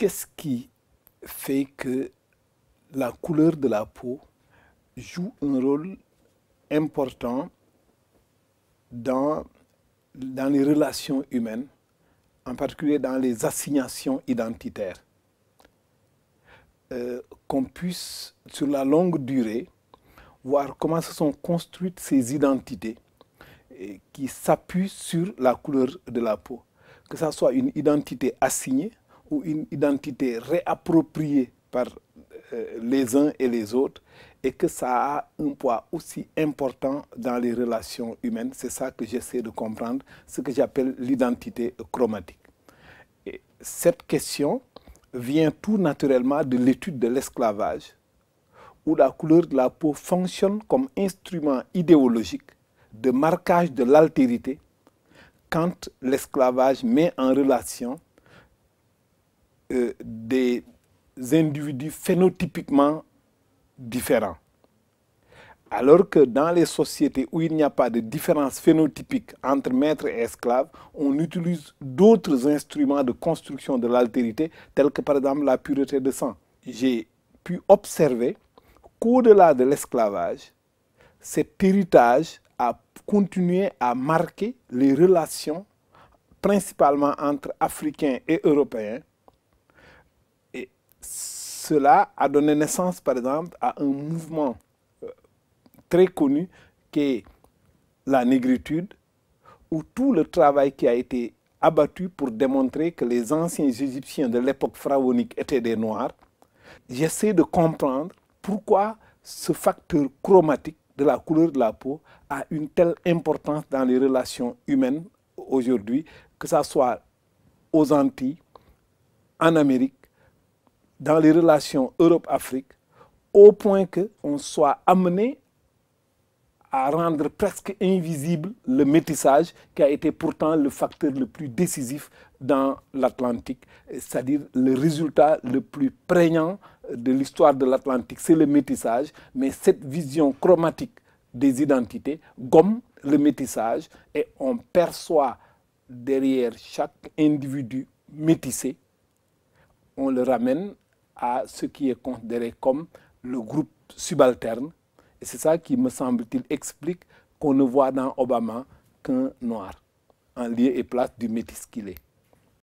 qu'est-ce qui fait que la couleur de la peau joue un rôle important dans, dans les relations humaines, en particulier dans les assignations identitaires. Euh, qu'on puisse, sur la longue durée, voir comment se sont construites ces identités et qui s'appuient sur la couleur de la peau. Que ce soit une identité assignée, ou une identité réappropriée par euh, les uns et les autres et que ça a un poids aussi important dans les relations humaines. C'est ça que j'essaie de comprendre, ce que j'appelle l'identité chromatique. Et cette question vient tout naturellement de l'étude de l'esclavage, où la couleur de la peau fonctionne comme instrument idéologique de marquage de l'altérité quand l'esclavage met en relation euh, des individus phénotypiquement différents. Alors que dans les sociétés où il n'y a pas de différence phénotypique entre maître et esclave, on utilise d'autres instruments de construction de l'altérité, tels que par exemple la pureté de sang. J'ai pu observer qu'au-delà de l'esclavage, cet héritage a continué à marquer les relations principalement entre Africains et Européens, cela a donné naissance, par exemple, à un mouvement euh, très connu qui est la négritude, où tout le travail qui a été abattu pour démontrer que les anciens Égyptiens de l'époque pharaonique étaient des Noirs, j'essaie de comprendre pourquoi ce facteur chromatique de la couleur de la peau a une telle importance dans les relations humaines aujourd'hui, que ce soit aux Antilles, en Amérique, dans les relations Europe-Afrique au point qu'on soit amené à rendre presque invisible le métissage qui a été pourtant le facteur le plus décisif dans l'Atlantique, c'est-à-dire le résultat le plus prégnant de l'histoire de l'Atlantique, c'est le métissage, mais cette vision chromatique des identités gomme le métissage et on perçoit derrière chaque individu métissé, on le ramène à ce qui est considéré comme le groupe subalterne. Et c'est ça qui, me semble-t-il, explique qu'on ne voit dans Obama qu'un noir, en lieu et place du métis qu'il est.